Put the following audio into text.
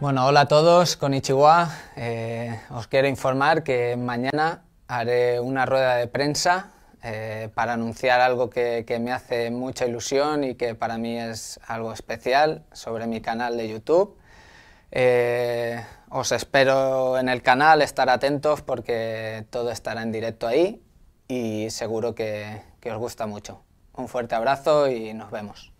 Bueno, hola a todos, con Ichiwa. Eh, os quiero informar que mañana haré una rueda de prensa eh, para anunciar algo que, me hace mucha ilusión y que para mí es algo especial sobre mi canal de YouTube. Eh, os espero en el canal, estar atentos porque todo estará en directo ahí y seguro que os gusta mucho. Un fuerte abrazo y nos vemos.